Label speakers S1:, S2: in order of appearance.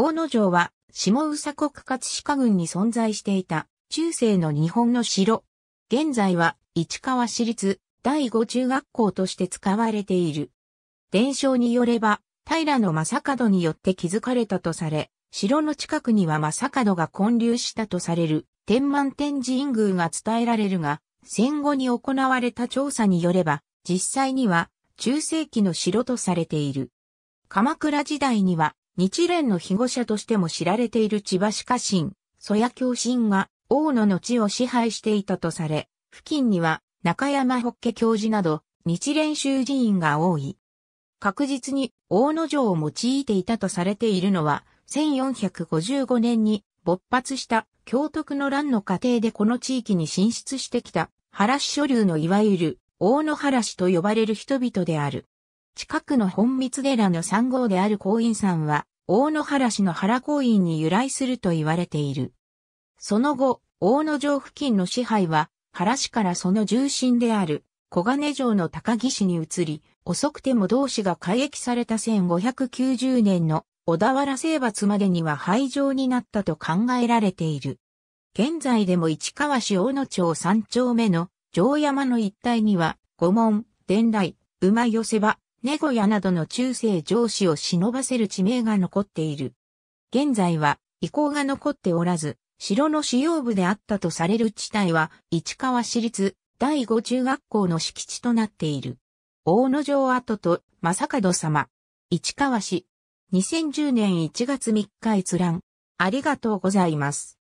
S1: 大野城は、下宇佐国葛飾郡に存在していた、中世の日本
S2: の城。現在は、市川市立第五中学校として使われている。伝承によれば、平野正門によって築かれたとされ、城の近くには正門が建立したとされる天満天神宮が伝えられるが、戦後に行われた調査によれば、実際には中世紀の城とされている。鎌倉時代には日蓮の庇護者としても知られている千葉市家臣、曽谷教臣が大野の地を支配していたとされ、付近には中山ホッケ教授など日蓮修寺院が多い。確実に大野城を用いていたとされているのは、1455年に勃発した教徳の乱の過程でこの地域に進出してきた原氏諸流のいわゆる大野原氏と呼ばれる人々である。近くの本光寺の三号である光院山は大野原市の原公院に由来すると言われている。その後、大野城付近の支配は、原市からその重心である、小金城の高木氏に移り、遅くても同氏が改易された1590年の小田原征伐までには廃城になったと考えられている。現在でも市川市大野町三丁目の城山の一帯には、五門、伝来、馬寄せ場、ネゴヤなどの中世上司を忍ばせる地名が残っている。現在は遺構が残っておらず、城の主要部であったとされる地帯は、市川市立第五中学校の敷地となっている。大野城跡と正門様。市川市。2010年1月3
S1: 日閲覧。ありがとうございます。